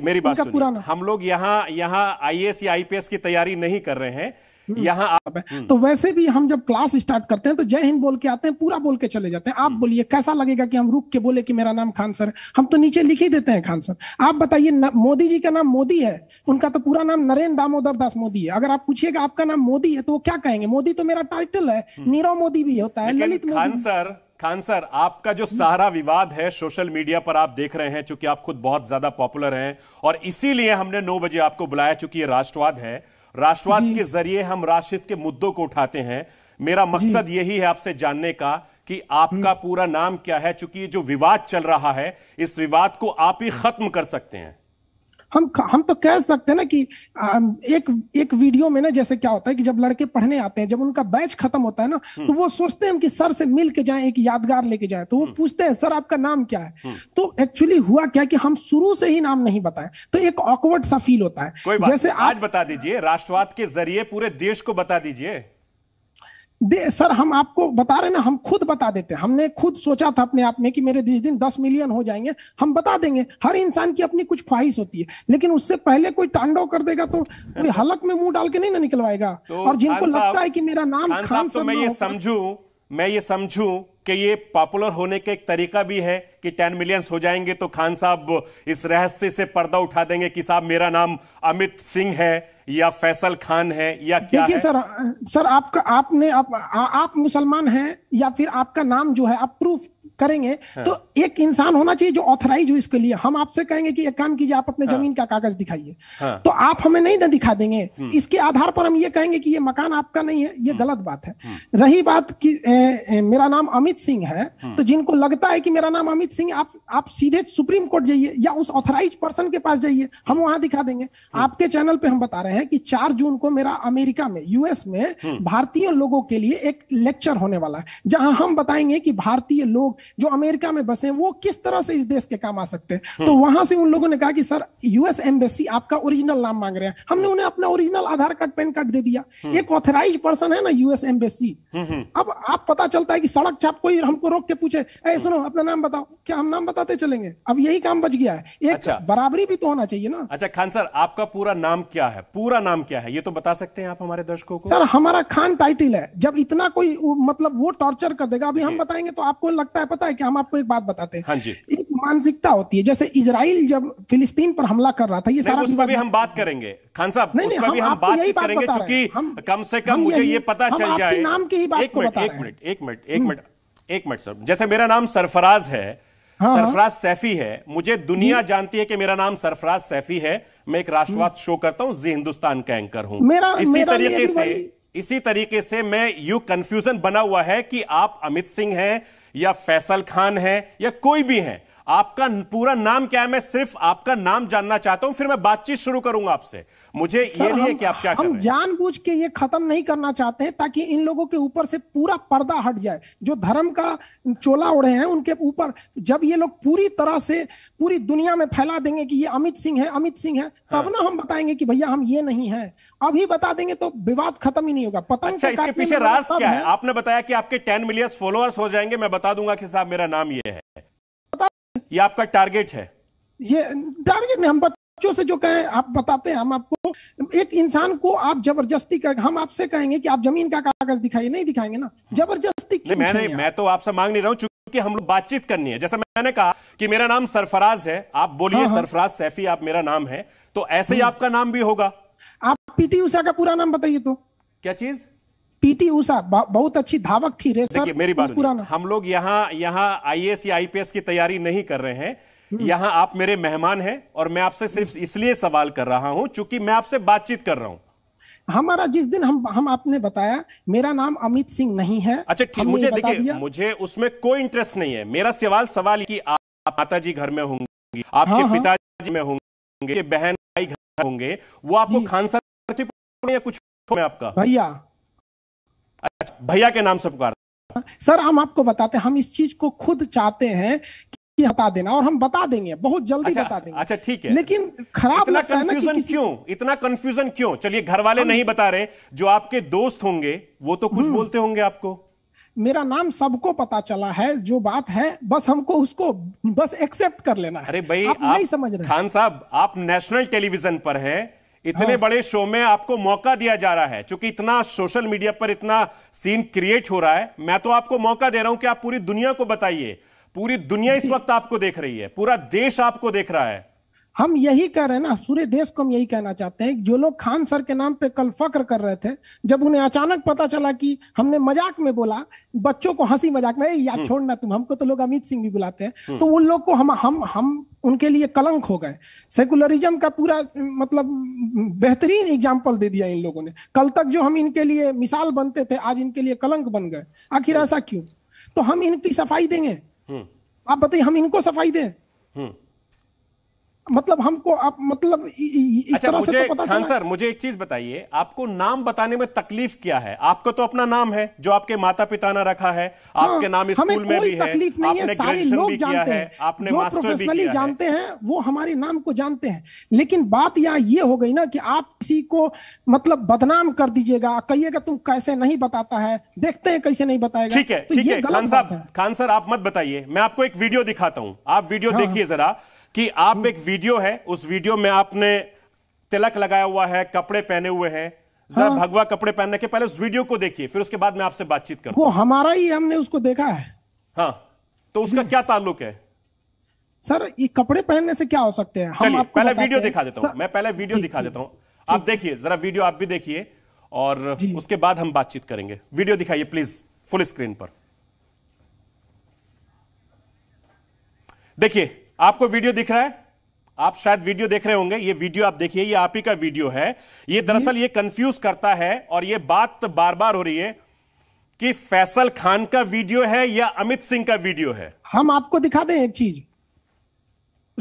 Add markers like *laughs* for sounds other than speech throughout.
देखिए मेरी बात सुनिए हम लोग यहाँ यहाँ आईएएस या आईपीएस की तैयारी नहीं कर रहे हैं हम्म। यहाँ आप हम्म। तो वैसे भी हम जब क्लास स्टार्ट करते हैं तो जय हिंद बोल के आते हैं पूरा बोल के चले जाते हैं आप हम्म। बोलिए कैसा लगेगा कि हम रुक के बोले कि मेरा नाम खान सर हम तो नीचे लिख ही देते हैं खान सर आप बताइए मोदी जी का नाम मोदी है उनका तो पूरा नाम नरेंद्र दामोदर दास मोदी है अगर आप पूछिएगा आपका नाम मोदी है तो वो क्या कहेंगे मोदी तो मेरा टाइटल है नीरव मोदी भी होता है ललित मोदी सर खान सर आपका जो सारा विवाद है सोशल मीडिया पर आप देख रहे हैं चूंकि आप खुद बहुत ज्यादा पॉपुलर हैं और इसीलिए हमने नौ बजे आपको बुलाया चूंकि ये राष्ट्रवाद है राष्ट्रवाद के जरिए हम राष्ट्रित के मुद्दों को उठाते हैं मेरा मकसद यही है आपसे जानने का कि आपका हम्म। पूरा नाम क्या है चूंकि ये जो विवाद चल रहा है इस विवाद को आप ही खत्म कर सकते हैं हम हम तो कह सकते हैं ना कि एक एक वीडियो में ना जैसे क्या होता है कि जब लड़के पढ़ने आते हैं जब उनका बैच खत्म होता है ना हम्म। तो वो सोचते हैं कि सर से मिल के जाए एक यादगार लेके जाए तो वो हम्म। पूछते हैं सर आपका नाम क्या है हम्म। तो एक्चुअली हुआ क्या कि हम शुरू से ही नाम नहीं बताए तो एक ऑकवर्ड सा फील होता है जैसे आज बता दीजिए राष्ट्रवाद के जरिए पूरे देश को बता दीजिए दे सर हम आपको बता रहे ना हम खुद बता देते हैं हमने खुद सोचा था अपने आप में कि मेरे जिस दिन दस मिलियन हो जाएंगे हम बता देंगे हर इंसान की अपनी कुछ ख्वाहिश होती है लेकिन उससे पहले कोई तांडव कर देगा तो कोई हलक में मुंह डाल के नहीं ना निकलवाएगा तो और जिनको लगता है कि मेरा नाम खान तो मैं ये समझू मैं ये समझू कि ये पॉपुलर होने का एक तरीका भी है कि टेन मिलियंस हो जाएंगे तो खान साहब इस रहस्य से पर्दा उठा देंगे कि साहब मेरा नाम अमित सिंह है या फैसल खान है या क्या है सर सर आपका आपने आप, आ, आप मुसलमान हैं या फिर आपका नाम जो है आप प्रूफ करेंगे हाँ। तो एक इंसान होना चाहिए जो ऑथराइज हो इसके लिए हम आपसे कहेंगे कि एक काम कीजिए आप अपने हाँ। जमीन का कागज दिखाइए हाँ। तो आप हमें नहीं ना दिखा देंगे हम्म। इसके आधार पर हम ये कहेंगे कि ये मकान आपका नहीं है ये हम्म। गलत बात है हम्म। रही बात कि ए, ए, मेरा नाम अमित सिंह है तो जिनको लगता है कि मेरा नाम अमित अरिजीत सिंह आप आप सीधे सुप्रीम कोर्ट जाइए या उस ऑथराइज पर्सन के पास जाइए हम वहां दिखा देंगे हम्म। आपके चैनल पे हम बता रहे हैं कि चार जून को मेरा अमेरिका में यूएस में हम्म। भारतीय लोगों के लिए एक लेक्चर होने वाला है जहां हम बताएंगे कि भारतीय लोग जो अमेरिका में बसे वो किस तरह से इस देश के काम आ सकते हैं हम्म। तो वहां से उन लोगों ने कहा कि सर यूएस एम्बेसी आपका ओरिजिनल नाम मांग रहे हैं हमने उन्हें अपना original Aadhaar card PAN card दे दिया एक ऑथराइज पर्सन है ना यूएस एम्बेसी अब आप पता चलता है कि सड़क छाप कोई हमको रोक के पूछे सुनो अपना नाम बताओ क्या हम नाम बताते चलेंगे अब यही काम बच गया है एक अच्छा, बराबरी भी तो होना चाहिए ना अच्छा खान सर आपका पूरा नाम क्या है पूरा नाम क्या है ये तो बता सकते हैं आप हमारे दर्शकों को सर हमारा खान टाइटल है जब इतना कोई मतलब वो टॉर्चर कर देगा अभी हम बताएंगे तो आपको लगता है पता है कि हम आपको एक बात बताते हैं हाँ जी एक मानसिकता होती है जैसे इसराइल जब फिलिस्तीन पर हमला कर रहा था ये सारा उसमें भी हम बात करेंगे खान साहब नहीं, नहीं, हम भी हम बात करेंगे क्योंकि कम से कम मुझे ये पता चल जाए नाम की ही बात एक मिनट एक हम्म। मिनट एक मिनट एक मिनट सर जैसे मेरा नाम सरफराज है हाँ, हाँ, सरफराज सैफी है मुझे दुनिया जानती है कि मेरा नाम सरफराज सैफी है मैं एक राष्ट्रवाद हम्म। शो करता हूं जी हिंदुस्तान का एंकर मेरा, इसी मेरा तरीके से इसी तरीके से मैं यू कंफ्यूजन बना हुआ है कि आप अमित सिंह हैं या फैसल खान हैं या कोई भी हैं आपका पूरा नाम क्या है मैं सिर्फ आपका नाम जानना चाहता हूं फिर मैं बातचीत शुरू करूंगा आपसे मुझे ये नहीं है कि आप क्या हम बुझ के ये खत्म नहीं करना चाहते हैं ताकि इन लोगों के ऊपर से पूरा पर्दा हट जाए जो धर्म का चोला ओढ़े हैं उनके ऊपर जब ये लोग पूरी तरह से पूरी दुनिया में फैला देंगे कि ये अमित सिंह है अमित सिंह है हाँ। तब ना हम बताएंगे कि भैया हम ये नहीं है अभी बता देंगे तो विवाद खत्म ही नहीं होगा पता अच्छा, नहीं इसके पीछे राज क्या है आपने बताया कि आपके टेन मिलियन फॉलोअर्स हो जाएंगे मैं बता दूंगा कि साहब मेरा नाम ये है ये आपका टारगेट है ये टारगेट नहीं हम बच्चों से जो कहें आप बताते हैं हम आपको एक इंसान को आप जबरदस्ती कर हम आपसे कहेंगे कि आप जमीन का कागज दिखाइए नहीं दिखाएंगे ना जबरदस्ती मैं मैं तो आपसे मांग नहीं रहा हूँ कि हम लोग बातचीत करनी है जैसा मैंने कहा कि मेरा नाम सरफराज है आप बोलिए हाँ, हाँ। सरफराज सैफी आप मेरा नाम है तो ऐसे ही हम्म। आपका नाम भी होगा आप पीटी उषा का पूरा नाम बताइए तो क्या चीज पीटी उषा बहुत अच्छी धावक थी रेसर मेरी बात पुराना हम लोग यहाँ यहाँ आईएएस या आईपीएस की तैयारी नहीं कर रहे हैं हम्म। यहाँ आप मेरे मेहमान हैं और मैं आपसे सिर्फ इसलिए सवाल कर रहा हूँ चूंकि मैं आपसे बातचीत कर रहा हूँ हमारा जिस दिन हम हम आपने बताया मेरा नाम अमित सिंह नहीं है अच्छा ठीक मुझे देखिए मुझे उसमें कोई इंटरेस्ट नहीं है मेरा सवाल सवाल कि आप माता जी घर में होंगी आपके हाँ, हाँ। पिताजी में होंगे बहन भाई घर होंगे वो आपको खान सर कुछ में आपका भैया अच्छा भैया के नाम से पुकार सर हम आपको बताते हैं हम इस चीज को खुद चाहते हैं कि हटा देना और हम बता देंगे बहुत जल्दी अच्छा, बता देंगे अच्छा ठीक है लेकिन खराब इतना कंफ्यूजन कि क्यों इतना कंफ्यूजन क्यों चलिए घर वाले नहीं बता रहे जो आपके दोस्त होंगे वो तो कुछ हम्म। बोलते होंगे आपको मेरा नाम सबको पता चला है जो बात है बस हमको उसको बस एक्सेप्ट कर लेना है अरे भाई आप, आप नहीं समझ रहे खान साहब आप नेशनल टेलीविजन पर हैं इतने हाँ। बड़े शो में आपको मौका दिया जा रहा है क्योंकि इतना सोशल मीडिया पर इतना सीन क्रिएट हो रहा है मैं तो आपको मौका दे रहा हूं कि आप पूरी दुनिया को बताइए पूरी दुनिया इस वक्त आपको देख रही है पूरा देश आपको देख रहा है हम यही कह रहे हैं ना पूरे देश को हम यही कहना चाहते हैं जो लोग खान सर के नाम पे कल फक्र कर रहे थे जब उन्हें अचानक पता चला कि हमने मजाक में बोला बच्चों को हंसी मजाक में यार हम्म। छोड़ना तुम हमको तो लोग अमित सिंह भी बुलाते हैं हम्म। तो उन लोग को हम हम हम उनके लिए कलंक हो गए सेकुलरिज्म का पूरा मतलब बेहतरीन एग्जाम्पल दे दिया इन लोगों ने कल तक जो हम इनके लिए मिसाल बनते थे आज इनके लिए कलंक बन गए आखिर हम्म। ऐसा क्यों तो हम इनकी सफाई देंगे आप बताइए हम इनको सफाई दें मतलब हमको आप मतलब इस अच्छा, तरह मुझे, से तो पता खान सर मुझे एक चीज बताइए आपको नाम बताने में तकलीफ क्या है आपको तो अपना नाम है जो आपके माता पिता ने रखा है हाँ, आपके नाम स्कूल में भी तकलीफ नहीं है सारे लोग जानते हैं आपने जो प्रोफेशनली जानते हैं वो हमारे नाम को जानते हैं लेकिन बात यहाँ ये हो गई ना कि आप किसी को मतलब बदनाम कर दीजिएगा कहिएगा तुम कैसे नहीं बताता है देखते हैं कैसे नहीं बताएगा ठीक है तो ठीक है खान साहब खान सर आप मत बताइए मैं आपको एक वीडियो दिखाता हूँ आप वीडियो हाँ। देखिए जरा कि आप एक वीडियो है उस वीडियो में आपने तिलक लगाया हुआ है कपड़े पहने हुए हैं जरा हाँ। भगवा कपड़े पहनने के पहले उस वीडियो को देखिए फिर उसके बाद मैं आपसे बातचीत करूं वो हमारा ही हमने उसको देखा है हाँ तो उसका क्या ताल्लुक है सर ये कपड़े पहनने से क्या हो सकते हैं हम आपको पहले वीडियो दिखा देता हूँ मैं पहले वीडियो दिखा देता हूँ आप देखिए जरा वीडियो आप भी देखिए और उसके बाद हम बातचीत करेंगे वीडियो दिखाइए प्लीज फुल स्क्रीन पर देखिए आपको वीडियो दिख रहा है आप शायद वीडियो देख रहे होंगे ये वीडियो आप देखिए ये आप ही का वीडियो है ये दरअसल ये कंफ्यूज करता है और ये बात बार बार हो रही है कि फैसल खान का वीडियो है या अमित सिंह का वीडियो है हम आपको दिखा दें एक चीज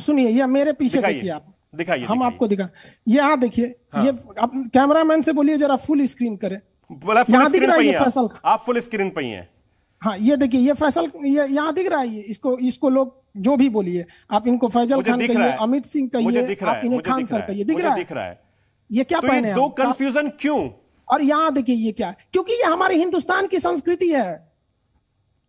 सुनिए ये मेरे पीछे देखिए आप दिखाइए हम आपको दिखा ये यहाँ देखिए हाँ। ये आप कैमरामैन से बोलिए जरा फुल स्क्रीन करें बोला फुल स्क्रीन पर ये फैसल आप फुल स्क्रीन पे हैं हाँ ये देखिए ये फैसल ये यहाँ दिख रहा है ये इसको इसको लोग जो भी बोलिए आप इनको फैजल खान कहिए अमित सिंह कहिए आप इन्हें खान सर कहिए दिख रहा है दिख रहा है ये क्या तो पहने दो कंफ्यूजन क्यों और यहाँ देखिए ये क्या है क्योंकि ये हमारे हिंदुस्तान की संस्कृति है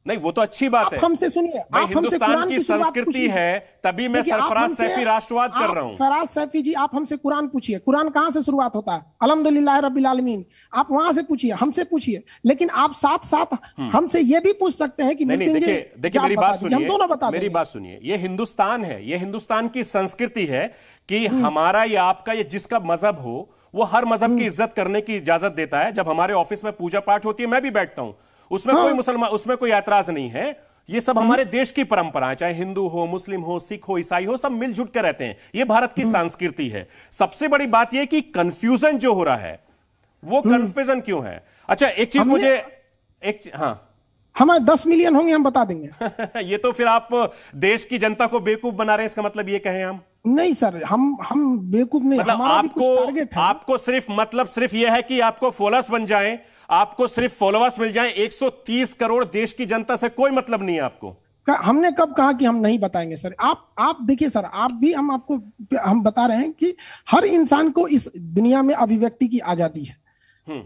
नहीं वो तो अच्छी बात है हमसे सुनिए आप हिंदुस्तान की, की संस्कृति है तभी मैं सरफराज सैफी राष्ट्रवाद कर रहा हूँ फराज सैफी जी आप हमसे कुरान पूछिए कुरान कहाँ से शुरुआत होता है अलहमदुल्ला आलमीन आप वहां से पूछिए हमसे पूछिए लेकिन आप साथ साथ हम्म। हमसे ये भी पूछ सकते हैं कि देखिए देखिए मेरी बात सुनिए दोनों बता मेरी बात सुनिए ये हिंदुस्तान है ये हिंदुस्तान की संस्कृति है कि हम्म। हमारा या आपका ये जिसका मजहब हो वो हर मजहब की हम्म। इज्जत करने की इजाजत देता है जब हमारे ऑफिस में पूजा पाठ होती है मैं भी बैठता हूँ उसमें हाँ। कोई मुसलमान उसमें कोई ऐतराज नहीं है ये सब हम्म। हमारे देश की परंपरा है चाहे हिंदू हो मुस्लिम हो सिख हो ईसाई हो सब मिलजुट के रहते हैं ये भारत की हम्म। संस्कृति है सबसे बड़ी बात यह कि कंफ्यूजन जो हो रहा है वो कंफ्यूजन हम्म। क्यों है अच्छा एक चीज मुझे एक हाँ हमारे दस मिलियन होंगे हम बता देंगे *laughs* ये तो फिर आप देश की जनता को बेवकूफ बना रहे हैं इसका मतलब ये कहें हम नहीं सर हम हम बेवकूफ नहीं मतलब आपको आपको सिर्फ मतलब सिर्फ यह है कि आपको फॉलोअर्स बन जाएं आपको सिर्फ फॉलोअर्स मिल जाएं 130 करोड़ देश की जनता से कोई मतलब नहीं है आपको हमने कब कहा कि हम नहीं बताएंगे सर आप आप देखिए सर आप भी हम आपको हम बता रहे हैं कि हर इंसान को इस दुनिया में अभिव्यक्ति की आजादी है हम्म।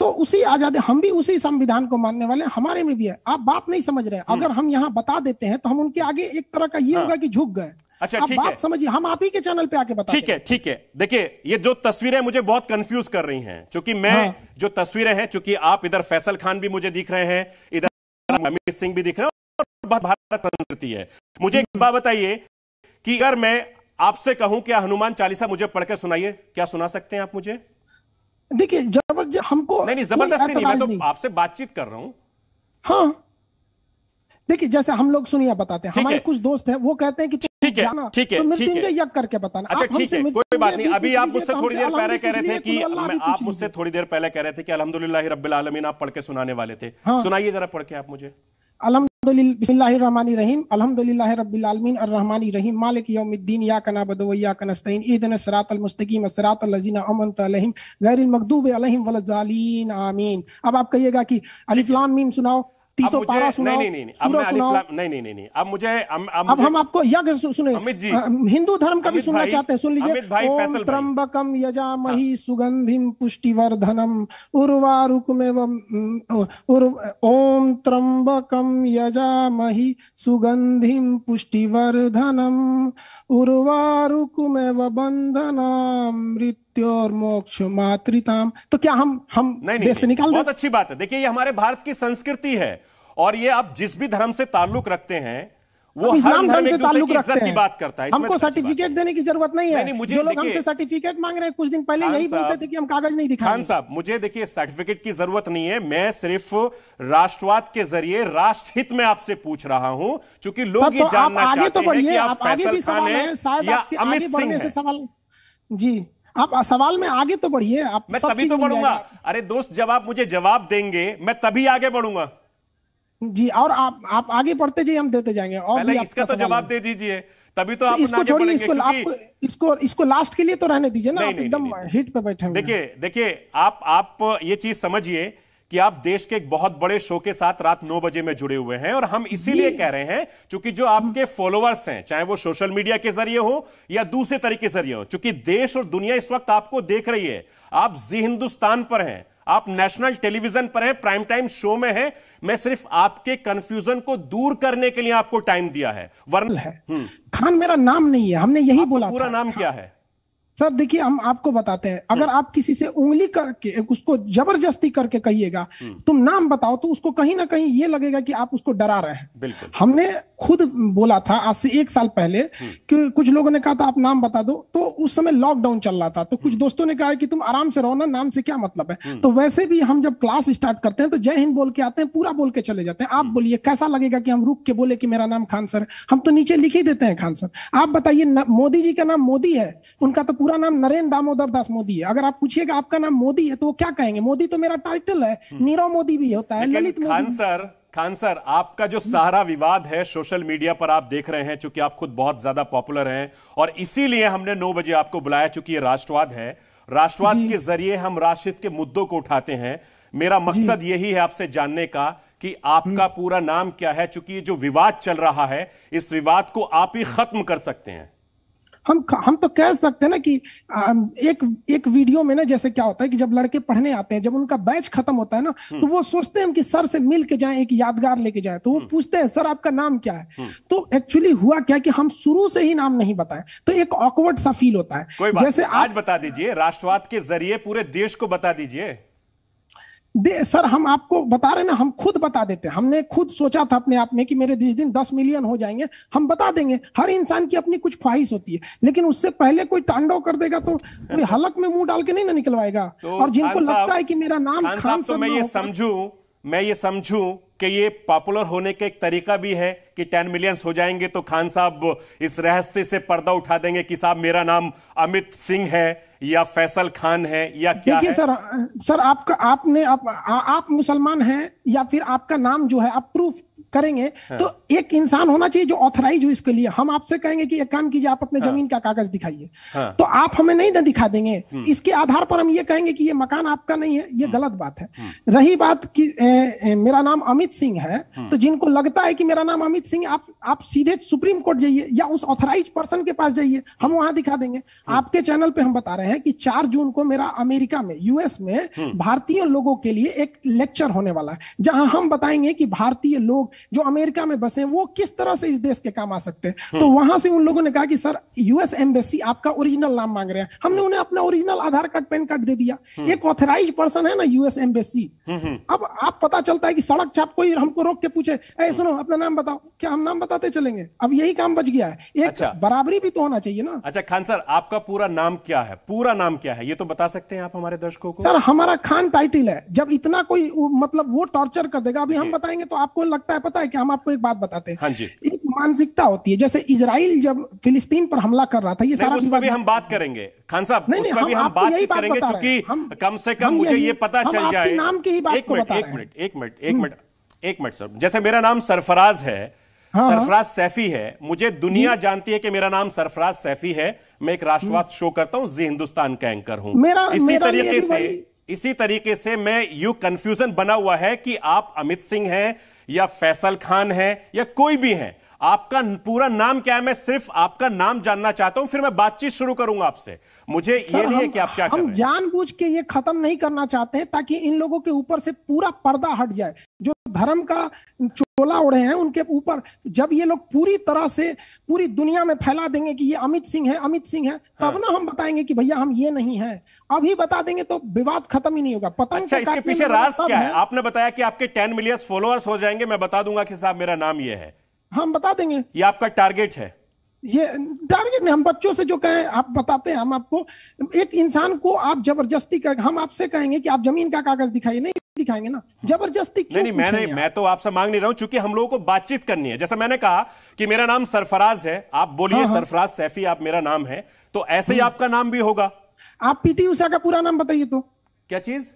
तो उसी आजादी हम भी उसी संविधान को मानने वाले हैं हमारे में भी है आप बात नहीं समझ रहे हैं हम्म। अगर हम यहाँ बता देते हैं तो हम उनके आगे एक तरह का ये हाँ। होगा कि झुक गए अच्छा ठीक है समझिए हम आप ही के चैनल पे आके बता ठीक है ठीक है देखिए ये जो तस्वीरें मुझे बहुत कंफ्यूज कर रही हैं क्योंकि मैं हाँ। जो तस्वीरें हैं क्योंकि आप इधर फैसल खान भी मुझे दिख रहे हैं इधर अमित सिंह भी दिख रहे हैं और भारत संस्कृति है मुझे एक हम्म। बात बताइए कि अगर मैं आपसे कहूं कि हनुमान चालीसा मुझे पढ़कर सुनाइए क्या सुना सकते हैं आप मुझे देखिए जब हमको नहीं नहीं जबरदस्ती नहीं मैं तो आपसे बातचीत कर रहा हूं हाँ देखिए जैसे हम लोग सुनिए बताते हैं हमारे कुछ दोस्त हैं वो कहते हैं कि ठीक है ठीक है तो ठीक है यज्ञ करके बताना अच्छा ठीक है कोई बात नहीं अभी आप मुझसे थोड़ी देर पहले कह रहे थे कि आप मुझसे थोड़ी देर पहले कह रहे थे कि अलहमदुल्ला रब्बिल आलमीन आप पढ़ के सुनाने वाले थे हाँ। सुनाइए जरा पढ़ के आप मुझे अलहमदिल्लाम अलहमदिल्ला मीम सुनाओ हिंदू धर्म का भी सुनना चाहते हैं सुन लीजिए भाई फैसल त्र्यंबकम यजामहि हाँ। सुगंधिम पुष्टिवर्धनम उर्वारुकमेव ओम त्र्यंबकम यजामहि सुगंधिम पुष्टिवर्धनम उर्वारुकमेव बंधनामृत मृत्यु और मोक्ष मातृताम तो क्या हम हम नहीं, नहीं, देश से निकाल बहुत अच्छी बात है देखिए ये हमारे भारत की संस्कृति है और ये आप जिस भी धर्म से ताल्लुक रखते हैं वो इस्लाम धर्म से ताल्लुक रखते हैं की बात करता है हमको सर्टिफिकेट तो देने की जरूरत नहीं है नहीं, मुझे जो लोग हमसे सर्टिफिकेट मांग रहे हैं कुछ दिन पहले यही बोलते थे कि हम कागज नहीं दिखा खान साहब मुझे देखिए सर्टिफिकेट की जरूरत नहीं है मैं सिर्फ राष्ट्रवाद के जरिए राष्ट्रहित में आपसे पूछ रहा हूँ चूंकि लोग ये तो जानना तो चाहते हैं कि आप फैसल खान हैं या अमित सिंह हैं जी आप सवाल में आगे तो बढ़िए आप मैं तभी तो बढ़ूंगा अरे दोस्त जब आप मुझे जवाब देंगे मैं तभी आगे बढ़ूंगा जी और आप आप आगे पढ़ते जाइए हम देते जाएंगे और भी इसका तो जवाब दे दीजिए तभी तो, तो आप इसको छोड़िए इसको आप इसको इसको लास्ट के लिए तो रहने दीजिए ना आप एकदम हिट पे बैठे देखिए देखिए आप आप ये चीज समझिए कि आप देश के एक बहुत बड़े शो के साथ रात नौ बजे में जुड़े हुए हैं और हम इसीलिए कह रहे हैं क्योंकि जो आपके फॉलोअर्स हैं चाहे वो सोशल मीडिया के जरिए हो या दूसरे तरीके जरिए हो चूंकि देश और दुनिया इस वक्त आपको देख रही है आप जी हिंदुस्तान पर हैं आप नेशनल टेलीविजन पर हैं प्राइम टाइम शो में हैं मैं सिर्फ आपके कंफ्यूजन को दूर करने के लिए आपको टाइम दिया है वर्ण है हम्म। खान मेरा नाम नहीं है हमने यही बोला पूरा नाम क्या है सर देखिए हम आपको बताते हैं अगर हम्म। आप किसी से उंगली करके उसको जबरदस्ती करके कहिएगा हम्म। तुम नाम बताओ तो उसको कहीं ना कहीं ये लगेगा कि आप उसको डरा रहे हैं हमने खुद बोला था आज से एक साल पहले हम्म। कि कुछ लोगों ने कहा था आप नाम बता दो तो उस समय लॉकडाउन चल रहा था तो कुछ दोस्तों ने कहा कि तुम आराम से रहो ना नाम से क्या मतलब है तो वैसे भी हम जब क्लास स्टार्ट करते हैं तो जय हिंद बोल के आते हैं पूरा बोल के चले जाते हैं आप बोलिए कैसा लगेगा कि हम रुक के बोले कि मेरा नाम खान सर हम तो नीचे लिख ही देते हैं खान सर आप बताइए मोदी जी का नाम मोदी है उनका तो पूरा नाम नरेंद्र दामोदर दास मोदी है अगर आप पूछिएगा आपका नाम मोदी है तो वो क्या कहेंगे मोदी तो मेरा टाइटल है हम्म। नीरव मोदी भी होता है ललित मोदी सर खान सर आपका जो सारा विवाद है सोशल मीडिया पर आप देख रहे हैं चूंकि आप खुद बहुत ज्यादा पॉपुलर हैं और इसीलिए हमने नौ बजे आपको बुलाया चूंकि ये राष्ट्रवाद है राष्ट्रवाद के जरिए हम राष्ट्रहित के मुद्दों को उठाते हैं मेरा मकसद यही है आपसे जानने का कि आपका हम्म। पूरा नाम क्या है चूंकि ये जो विवाद चल रहा है इस विवाद को आप ही खत्म कर सकते हैं हम हम तो कह सकते हैं ना कि एक एक वीडियो में ना जैसे क्या होता है कि जब लड़के पढ़ने आते हैं जब उनका बैच खत्म होता है ना हम्म। तो वो सोचते हैं कि सर से मिल के जाए एक यादगार लेके जाए तो वो हम्म। पूछते हैं सर आपका नाम क्या है हम्म। तो एक्चुअली हुआ क्या कि हम शुरू से ही नाम नहीं बताए तो एक ऑकवर्ड सा फील होता है जैसे आज बता दीजिए राष्ट्रवाद के जरिए पूरे देश को बता दीजिए दे सर हम आपको बता रहे ना हम खुद बता देते हैं हमने खुद सोचा था अपने आप में कि मेरे जिस दिन दस मिलियन हो जाएंगे हम बता देंगे हर इंसान की अपनी कुछ ख्वाहिश होती है लेकिन उससे पहले कोई तांडव कर देगा तो कोई *laughs* हलक में मुंह डाल के नहीं ना निकलवाएगा तो और जिनको लगता है कि मेरा नाम खान, खान तो मैं ये समझू मैं ये समझू कि ये पॉपुलर होने का एक तरीका भी है कि टेन मिलियंस हो जाएंगे तो खान साहब इस रहस्य से पर्दा उठा देंगे कि साहब मेरा नाम अमित सिंह है या फैसल खान है या क्या है सर सर आपका आपने आप, आ, आप मुसलमान हैं या फिर आपका नाम जो है आप प्रूफ करेंगे हाँ। तो एक इंसान होना चाहिए जो ऑथराइज हो इसके लिए हम आपसे कहेंगे कि एक काम कीजिए आप अपने हाँ। जमीन का कागज दिखाइए हाँ। तो आप हमें नहीं ना दिखा देंगे हम्म। इसके आधार पर हम ये कहेंगे कि ये मकान आपका नहीं है ये हम्म। गलत बात है हम्म। रही बात कि ए, ए, मेरा नाम अमित सिंह है तो जिनको लगता है कि मेरा नाम अमित अरिजीत सिंह आप आप सीधे सुप्रीम कोर्ट जाइए या उस ऑथराइज पर्सन के पास जाइए हम वहां दिखा देंगे हम्म। आपके चैनल पे हम बता रहे हैं कि चार जून को मेरा अमेरिका में यूएस में हम्म। भारतीय लोगों के लिए एक लेक्चर होने वाला है जहां हम बताएंगे कि भारतीय लोग जो अमेरिका में बसे वो किस तरह से इस देश के काम आ सकते हैं हम्म। तो वहां से उन लोगों ने कहा कि सर यूएस एम्बेसी आपका ओरिजिनल नाम मांग रहे हैं हमने उन्हें अपना original Aadhaar card PAN card दे दिया एक ऑथराइज पर्सन है ना यूएस एम्बेसी अब आप पता चलता है कि सड़क छाप कोई हमको रोक के पूछे सुनो अपना नाम बताओ क्या हम नाम बताते चलेंगे अब यही काम बच गया है एक अच्छा, बराबरी भी तो होना चाहिए ना अच्छा खान सर आपका पूरा नाम क्या है पूरा नाम क्या है ये तो बता सकते हैं आप हमारे दर्शकों को सर हमारा खान टाइटल है जब इतना कोई मतलब वो टॉर्चर कर देगा अभी हम बताएंगे तो आपको लगता है पता है कि हम आपको एक बात बताते हैं हाँ जी एक मानसिकता होती है जैसे इसराइल जब फिलिस्तीन पर हमला कर रहा था ये सारा भी हम बात करेंगे खान साहब नहीं, नहीं भी हम बात करेंगे क्योंकि कम से कम मुझे ये पता चल जाए नाम की ही बात एक मिनट एक मिनट हम्म। एक मिनट एक मिनट सर जैसे मेरा नाम सरफराज है हाँ, हाँ, सरफराज सैफी है मुझे दुनिया जानती है कि मेरा नाम सरफराज सैफी है मैं एक राष्ट्रवाद शो करता हूं जी हिंदुस्तान का एंकर मेरा, इसी तरीके से इसी तरीके से मैं यू कंफ्यूजन बना हुआ है कि आप अमित सिंह हैं या फैसल खान हैं या कोई भी हैं आपका पूरा नाम क्या है मैं सिर्फ आपका नाम जानना चाहता हूं फिर मैं बातचीत शुरू करूंगा आपसे मुझे ये नहीं है कि आप क्या हम जानबूझ के ये खत्म नहीं करना चाहते हैं ताकि इन लोगों के ऊपर से पूरा पर्दा हट जाए जो धर्म का चोला ओढ़े हैं उनके ऊपर जब ये लोग पूरी तरह से पूरी दुनिया में फैला देंगे कि ये अमित सिंह है अमित सिंह है तब हाँ। ना हम बताएंगे कि भैया हम ये नहीं है अभी बता देंगे तो विवाद खत्म ही नहीं होगा पतंग अच्छा, इसके पीछे राज क्या है आपने बताया कि आपके टेन मिलियन फॉलोअर्स हो जाएंगे मैं बता दूंगा कि साहब मेरा नाम ये है हम बता देंगे ये आपका टारगेट है ये टारगेट हम बच्चों से जो कहें आप बताते हैं हम आपको एक इंसान को आप जबरदस्ती कर हम आपसे कहेंगे कि आप जमीन का कागज दिखाइए नहीं दिखाएंगे ना जबरदस्ती नहीं नहीं मैं नहीं मैं तो आपसे मांग नहीं रहा हूं चूंकि हम लोगों को बातचीत करनी है जैसा मैंने कहा कि मेरा नाम सरफराज है आप बोलिए हाँ, हाँ। सरफराज सैफी आप मेरा नाम है तो ऐसे ही हम्म। आपका नाम भी होगा आप पीटी उषा का पूरा नाम बताइए तो क्या चीज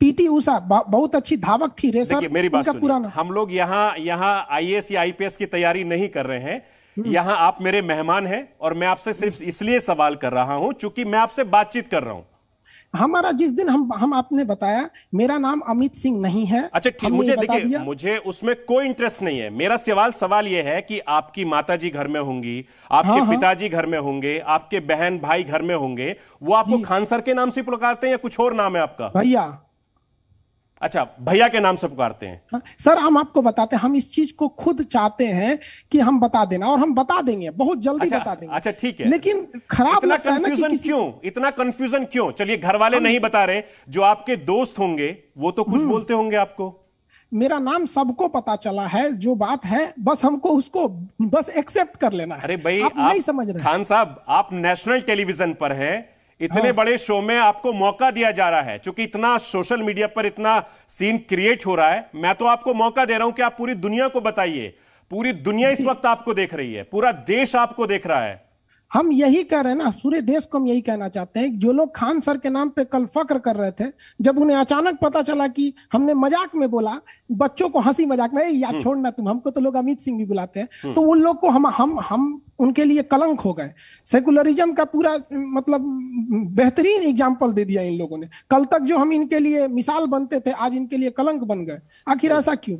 पीटी उषा बहुत अच्छी धावक थी सर मेरी बात पूरा नाम हम लोग यहाँ यहाँ आईएएस या आईपीएस की तैयारी नहीं कर रहे हैं हम्म। यहाँ आप मेरे मेहमान हैं और मैं आपसे सिर्फ इसलिए सवाल कर रहा हूं चूंकि मैं आपसे बातचीत कर रहा हूं हमारा जिस दिन हम हम आपने बताया मेरा नाम अमित सिंह नहीं है अच्छा ठीक मुझे देखिए मुझे उसमें कोई इंटरेस्ट नहीं है मेरा सवाल सवाल यह है कि आपकी माता जी घर में होंगी आपके हाँ, हाँ, पिताजी घर में होंगे आपके बहन भाई घर में होंगे वो आपको खान सर के नाम से पुकारते हैं या कुछ और नाम है आपका भैया अच्छा भैया के नाम से पुकारते हैं हाँ, सर हम आपको बताते हैं हम इस चीज को खुद चाहते हैं कि हम बता देना और हम बता देंगे बहुत जल्दी अच्छा, बता देंगे अच्छा ठीक है लेकिन खराब इतना कंफ्यूजन कि क्यों इतना कंफ्यूजन क्यों चलिए घर वाले नहीं बता रहे जो आपके दोस्त होंगे वो तो कुछ हम्म। बोलते होंगे आपको मेरा नाम सबको पता चला है जो बात है बस हमको उसको बस एक्सेप्ट कर लेना है अरे भाई आप, आप नहीं समझ रहे खान साहब आप नेशनल टेलीविजन पर हैं इतने हाँ। बड़े शो में आपको मौका दिया जा रहा है क्योंकि इतना सोशल मीडिया पर इतना सीन क्रिएट हो रहा है मैं तो आपको मौका दे रहा हूं कि आप पूरी दुनिया को बताइए पूरी दुनिया इस वक्त आपको देख रही है पूरा देश आपको देख रहा है हम यही कह रहे हैं ना पूरे देश को हम यही कहना चाहते हैं जो लोग खान सर के नाम पे कल फक्र कर रहे थे जब उन्हें अचानक पता चला कि हमने मजाक में बोला बच्चों को हंसी मजाक में या हम्म। छोड़ना तुम हमको तो लोग अमित सिंह भी बुलाते हैं हम्म। तो उन लोग को हम हम हम उनके लिए कलंक हो गए सेकुलरिज्म का पूरा मतलब बेहतरीन एग्जाम्पल दे दिया इन लोगों ने कल तक जो हम इनके लिए मिसाल बनते थे आज इनके लिए कलंक बन गए आखिर हम्म। ऐसा क्यों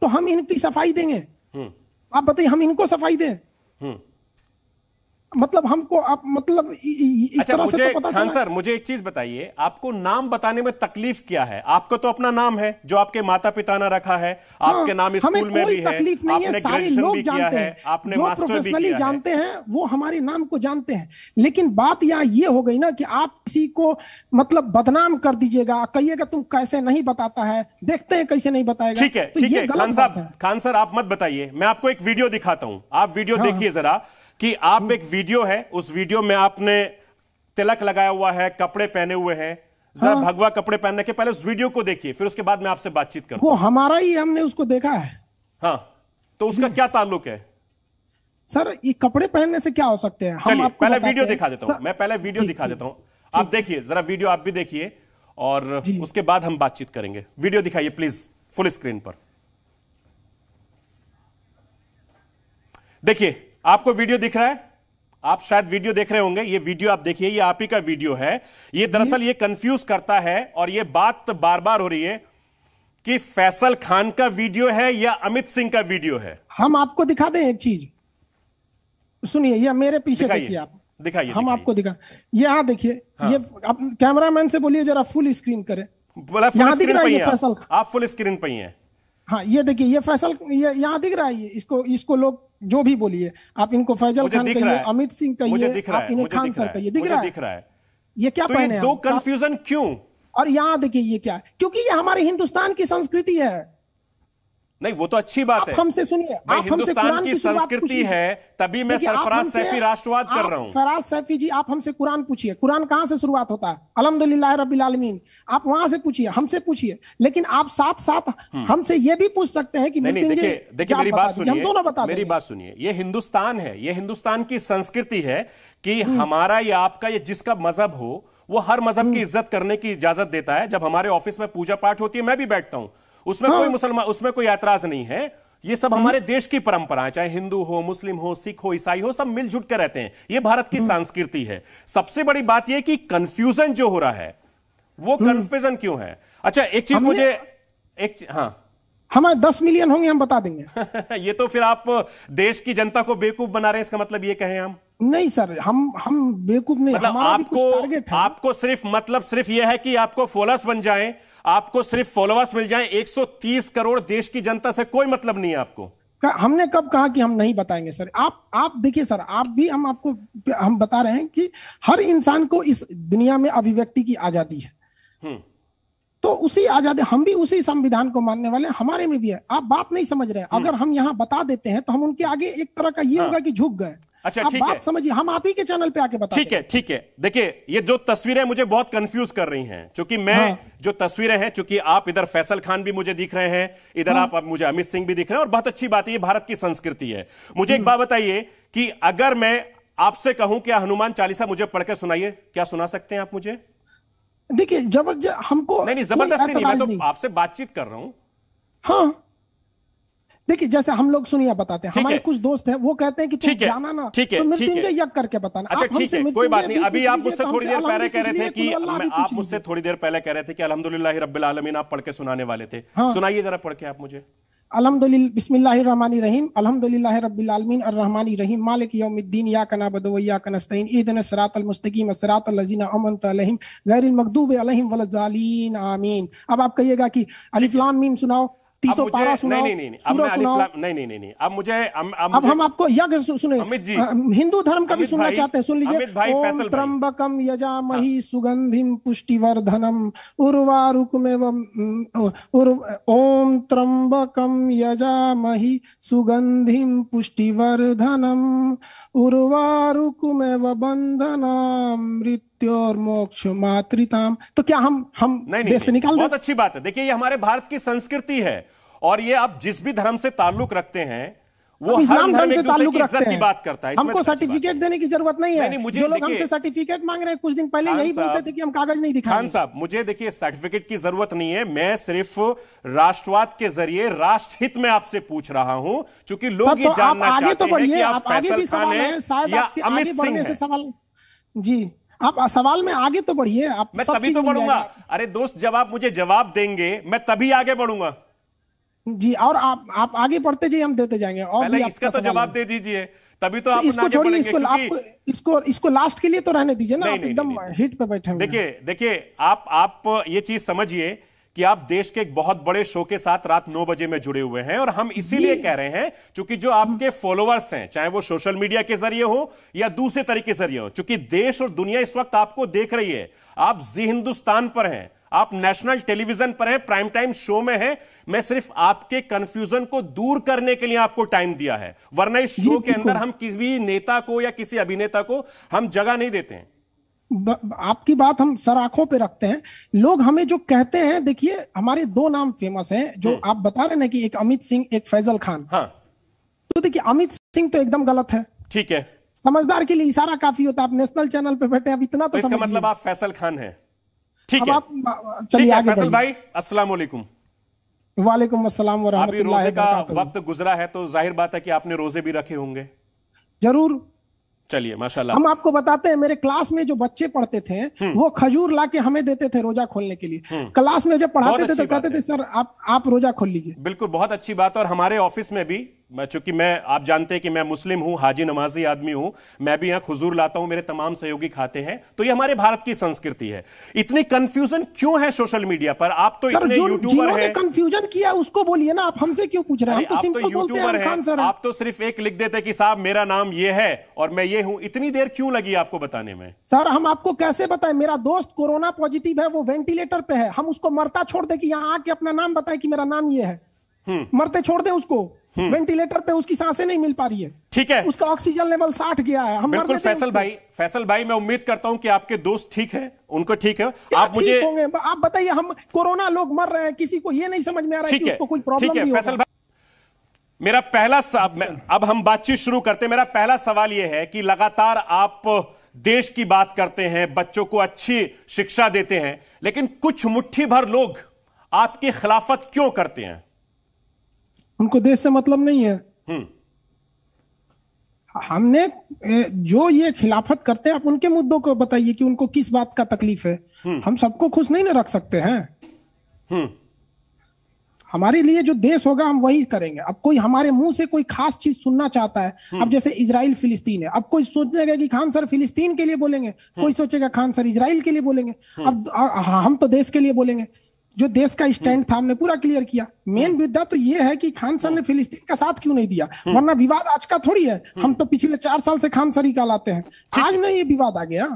तो हम इनकी सफाई देंगे आप बताइए हम इनको सफाई दें मतलब हमको आप मतलब इस अच्छा, तरह से तो पता खान सर मुझे एक चीज बताइए आपको नाम बताने में तकलीफ क्या है आपको तो अपना नाम है जो आपके माता पिता ने रखा है हाँ, आपके नाम स्कूल में भी तकलीफ नहीं है सारे लोग जानते हैं आपने जो प्रोफेशनली जानते हैं वो हमारे नाम को जानते हैं लेकिन बात यहाँ ये हो गई ना कि आप किसी को मतलब बदनाम कर दीजिएगा कहिएगा तुम कैसे नहीं बताता है देखते हैं कैसे नहीं बताएगा ठीक है तो ठीक है खान साहब खान सर आप मत बताइए मैं आपको एक वीडियो दिखाता हूँ आप वीडियो हाँ। देखिए जरा कि आप एक वीडियो है उस वीडियो में आपने तिलक लगाया हुआ है कपड़े पहने हुए हैं जरा हाँ। भगवा कपड़े पहनने के पहले उस वीडियो को देखिए फिर उसके बाद में आपसे बातचीत करूं वो हमारा ही हमने उसको देखा है हाँ तो उसका क्या ताल्लुक है सर ये कपड़े पहनने से क्या हो सकते हैं हम आपको पहले वीडियो दिखा देता हूँ मैं पहले वीडियो दिखा देता हूँ आप देखिए जरा वीडियो आप भी देखिए और उसके बाद हम बातचीत करेंगे वीडियो दिखाइए प्लीज फुल स्क्रीन पर देखिए आपको वीडियो दिख रहा है आप शायद वीडियो देख रहे होंगे ये वीडियो आप देखिए ये आप ही का वीडियो है ये दरअसल ये कंफ्यूज करता है और ये बात बार बार हो रही है कि फैसल खान का वीडियो है या अमित सिंह का वीडियो है हम आपको दिखा दें एक चीज सुनिए ये मेरे पीछे देखिए आप दिखाइए हम आपको दिखा यहाँ देखिए हाँ। ये आप मैन से बोलिए जरा फुल स्क्रीन करें बोला फुल स्क्रीन पर आप फुल स्क्रीन पर ही हैं हाँ ये देखिए ये फैसल ये यहाँ दिख रहा है ये इसको इसको लोग जो भी बोलिए आप इनको फैजल खान कहिए अमित सिंह कहिए आप इन्हें खान सर कहिए दिख रहा है ये क्या तो पहने दो कंफ्यूजन क्यों और यहाँ देखिए ये क्या क्योंकि ये हमारे हिंदुस्तान की संस्कृति है नहीं वो तो अच्छी बात है हमसे सुनिए आप हिंदुस्तान की, की संस्कृति है तभी मैं सरफराज सैफी राष्ट्रवाद कर रहा हूँ फराज सैफी जी आप हमसे कुरान पूछिए कुरान कहाँ से शुरुआत होता है अलहमदुल्ला आलमीन आप वहां से पूछिए हमसे पूछिए लेकिन आप साथ साथ हम्म। हमसे ये भी पूछ सकते हैं कि देखिए मेरी बात सुनिए दोनों बता मेरी बात सुनिए ये हिंदुस्तान है ये हिंदुस्तान की संस्कृति है कि हम्म। हमारा या आपका ये जिसका मजहब हो वो हर मजहब की हम्म। इज्जत करने की इजाजत देता है जब हमारे ऑफिस में पूजा पाठ होती है मैं भी बैठता हूँ उसमें हाँ। कोई मुसलमान उसमें कोई ऐतराज नहीं है ये सब हम्म। हमारे देश की परंपरा है चाहे हिंदू हो मुस्लिम हो सिख हो ईसाई हो सब मिलजुट कर रहते हैं ये भारत की हम्म। संस्कृति है सबसे बड़ी बात यह कि कंफ्यूजन जो हो रहा है वो कंफ्यूजन हम्म। क्यों है अच्छा एक चीज मुझे एक हाँ हमारे दस मिलियन होंगे हम बता देंगे *laughs* ये तो फिर आप देश की जनता को बेवकूफ बना रहे हैं इसका मतलब ये कहें हम नहीं सर हम हम बेवकूफ नहीं मतलब आपको आपको सिर्फ मतलब सिर्फ यह है कि आपको फोलस बन जाएं आपको सिर्फ फॉलोअर्स मिल जाए 130 करोड़ देश की जनता से कोई मतलब नहीं है आपको हमने कब कहा कि हम नहीं बताएंगे सर आप आप देखिए सर आप भी हम आपको हम बता रहे हैं कि हर इंसान को इस दुनिया में अभिव्यक्ति की आजादी है हम्म। तो उसी आजादी हम भी उसी संविधान को मानने वाले हमारे में भी है आप बात नहीं समझ रहे हम्म। अगर हम यहाँ बता देते हैं तो हम उनके आगे एक तरह का ये हाँ। होगा कि झुक गए अच्छा ठीक है समझिए हम आप ही के चैनल पे आके बता ठीक है ठीक है देखिए ये जो तस्वीरें मुझे बहुत कंफ्यूज कर रही हैं क्योंकि मैं हाँ। जो तस्वीरें हैं क्योंकि आप इधर फैसल खान भी मुझे दिख रहे हैं इधर हाँ। आप, आप मुझे अमित सिंह भी दिख रहे हैं और बहुत अच्छी बात है ये भारत की संस्कृति है मुझे एक हम्म। बात बताइए कि अगर मैं आपसे कहूं कि हनुमान चालीसा मुझे पढ़कर सुनाइए क्या सुना सकते हैं आप मुझे देखिए जबरदस्त हमको नहीं नहीं जबरदस्ती नहीं मैं तो आपसे बातचीत कर रहा हूं हाँ देखिए जैसे हम लोग सुनिए बताते हैं हमारे है। कुछ दोस्त हैं वो कहते हैं कि तुम जाना ना ठीक है तो है यज्ञ करके बताना अच्छा ठीक है कोई बात नहीं अभी आप मुझसे तो थोड़ी देर पहले कह रहे थे कि आप मुझसे थोड़ी देर पहले कह रहे थे कि अलहमदुल्ला रबी आलमीन आप पढ़ के सुनाने वाले थे हाँ। सुनाइए जरा पढ़ के आप मुझे अलहमदिल्ल अब आप कहिएगा कि अलिफ्लाम मीम सुनाओ हिंदू धर्म का भी सुनना चाहते हैं सुन लीजिए ओम त्र्यंबकम यजामहि सुगंधिम हाँ। पुष्टिवर्धनम उर्वारुकमेवम ओम त्र्यंबकम यजामहि सुगंधिम पुष्टिवर्धनम उर्वारुकमेव बंधनामृत सत्य और मोक्ष मातृताम तो क्या हम हम नहीं, नहीं, नहीं, निकाल बहुत अच्छी बात है देखिए ये हमारे भारत की संस्कृति है और ये आप जिस भी धर्म से ताल्लुक रखते हैं वो इस्लाम धर्म से ताल्लुक रखते हैं की बात करता है हमको सर्टिफिकेट तो देने की जरूरत नहीं है नहीं, मुझे जो लोग हमसे सर्टिफिकेट मांग रहे हैं कुछ दिन पहले यही बोलते थे कि हम कागज नहीं दिखा खान साहब मुझे देखिए सर्टिफिकेट की जरूरत नहीं है मैं सिर्फ राष्ट्रवाद के जरिए राष्ट्र हित में आपसे पूछ रहा हूं चूंकि लोग ये तो जानना तो चाहते हैं कि आप फैसल खान है या अमित सिंह है जी आप सवाल में आगे तो बढ़िए आप मैं तभी तो बढ़ूंगा अरे दोस्त जब आप मुझे जवाब देंगे मैं तभी आगे बढ़ूंगा जी और आप आप आगे बढ़ते जाइए हम देते जाएंगे और भी इसका तो जवाब दे दीजिए तभी तो आप इसको छोड़िए इसको आप इसको इसको लास्ट के लिए तो रहने दीजिए ना आप एकदम हिट पे बैठे देखिए देखिए आप आप ये चीज समझिए कि आप देश के एक बहुत बड़े शो के साथ रात नौ बजे में जुड़े हुए हैं और हम इसीलिए कह रहे हैं क्योंकि जो आपके फॉलोअर्स हैं चाहे वो सोशल मीडिया के जरिए हो या दूसरे तरीके जरिए हो चूंकि देश और दुनिया इस वक्त आपको देख रही है आप जी हिंदुस्तान पर हैं आप नेशनल टेलीविजन पर हैं प्राइम टाइम शो में हैं मैं सिर्फ आपके कंफ्यूजन को दूर करने के लिए आपको टाइम दिया है वरना इस शो के अंदर हम किसी भी नेता को या किसी अभिनेता को हम जगह नहीं देते हैं आपकी बात हम सर आंखों पे रखते हैं लोग हमें जो कहते हैं देखिए हमारे दो नाम फेमस हैं जो हम्म। आप बता रहे ना कि एक अमित सिंह एक फैजल खान हाँ तो देखिए अमित सिंह तो एकदम गलत है ठीक है समझदार के लिए इशारा काफी होता है आप नेशनल चैनल पे बैठे अब इतना तो, तो इसका मतलब आप फैसल खान हैं ठीक है चलिए आगे फैसल भाई अस्सलाम वालेकुम वालेकुम अस्सलाम व वक्त गुजरा है तो जाहिर बात है कि आपने रोजे भी रखे होंगे जरूर चलिए माशाल्लाह हम आपको बताते हैं मेरे क्लास में जो बच्चे पढ़ते थे हम्म। वो खजूर ला के हमें देते थे रोजा खोलने के लिए हम्म। क्लास में जब पढ़ाते थे तो कहते थे सर आप आप रोजा खोल लीजिए बिल्कुल बहुत अच्छी बात और हमारे ऑफिस में भी मैं चूंकि मैं आप जानते हैं कि मैं मुस्लिम हूं हाजी नमाजी आदमी हूं मैं भी यहां खुजूर लाता हूं मेरे तमाम सहयोगी खाते हैं तो ये हमारे भारत की संस्कृति है इतनी कंफ्यूजन क्यों है सोशल मीडिया पर आप तो इतने यूट्यूबर हैं कंफ्यूजन किया उसको बोलिए ना आप हमसे क्यों पूछ रहे हैं तो यूट्यूबर तो है आप तो सिर्फ एक लिख देते कि साहब मेरा नाम ये है और मैं ये हूं इतनी देर क्यों लगी आपको बताने में सर हम आपको कैसे बताए मेरा दोस्त कोरोना पॉजिटिव है वो वेंटिलेटर पे है हम उसको मरता छोड़ दे कि यहाँ आके अपना नाम बताए कि मेरा नाम ये है मरते छोड़ दे उसको हम्म। वेंटिलेटर पे उसकी सांसें नहीं मिल पा रही है ठीक है उसका ऑक्सीजन लेवल साठ गया है हम बिल्कुल फैसल भाई फैसल भाई मैं उम्मीद करता हूं कि आपके दोस्त ठीक हैं उनको ठीक है आप मुझे होंगे आप बताइए हम कोरोना लोग मर रहे हैं किसी को ये नहीं समझ में आ रहा है उसको कोई प्रॉब्लम फैसल भाई मेरा पहला अब हम बातचीत शुरू करते हैं मेरा पहला सवाल यह है कि लगातार आप देश की बात करते हैं बच्चों को अच्छी शिक्षा देते हैं लेकिन कुछ मुट्ठी भर लोग आपकी खिलाफत क्यों करते हैं उनको देश से मतलब नहीं है हम्म। हमने जो ये खिलाफत करते हैं आप उनके मुद्दों को बताइए कि उनको किस बात का तकलीफ है हम्म। हम सबको खुश नहीं ना रख सकते हैं हम्म। हमारे लिए जो देश होगा हम वही करेंगे अब कोई हमारे मुंह से कोई खास चीज सुनना चाहता है अब जैसे इसराइल फिलिस्तीन है अब कोई सोचेगा कि खान सर फिलिस्तीन के लिए बोलेंगे कोई सोचेगा खान सर इसराइल के लिए बोलेंगे अब हम तो देश के लिए बोलेंगे जो देश का स्टैंड था हमने पूरा क्लियर किया मेन hmm. मुद्दा तो ये है कि खान सर ने hmm. फिलिस्तीन का साथ क्यों नहीं दिया hmm. वरना विवाद आज का थोड़ी है हम तो पिछले चार साल से खान सर ही कहलाते हैं आज नहीं ये विवाद आ गया